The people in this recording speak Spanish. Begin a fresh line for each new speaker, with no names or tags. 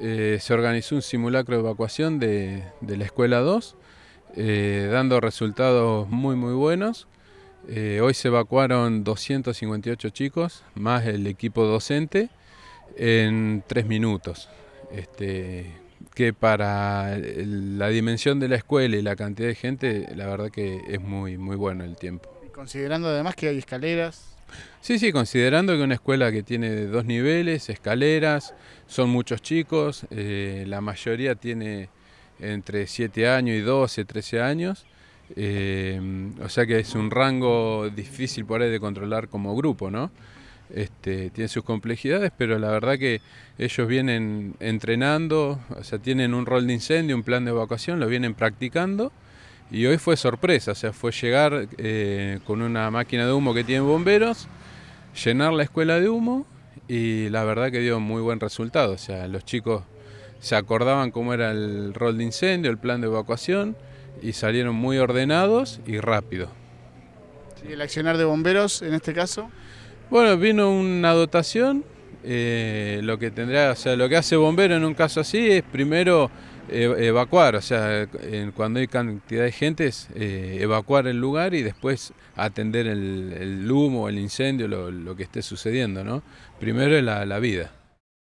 Eh, se organizó un simulacro de evacuación de, la escuela 2, eh, dando resultados muy muy buenos. Eh, hoy se evacuaron 258 chicos, más el equipo docente, en tres minutos. Este, que para la dimensión de la escuela y la cantidad de gente, la verdad que es muy, muy bueno el tiempo.
Considerando además que hay escaleras,
Sí, sí, considerando que una escuela que tiene dos niveles, escaleras, son muchos chicos, eh, la mayoría tiene entre 7 años y 12, 13 años, eh, o sea que es un rango difícil por ahí de controlar como grupo, ¿no? Este, tiene sus complejidades, pero la verdad que ellos vienen entrenando, o sea, tienen un rol de incendio, un plan de evacuación, lo vienen practicando y hoy fue sorpresa, o sea, fue llegar eh, con una máquina de humo que tiene bomberos, llenar la escuela de humo y la verdad que dio muy buen resultado. O sea, los chicos se acordaban cómo era el rol de incendio, el plan de evacuación y salieron muy ordenados y rápido.
¿Y el accionar de bomberos en este caso? Bueno, vino una dotación.
Eh, lo que tendría lo que hace bombero en un caso así es primero evacuar, o sea, cuando hay cantidad de gente eh, evacuar el lugar y después atender el, humo, el incendio, lo, que esté sucediendo, ¿no? Primero la, la vida.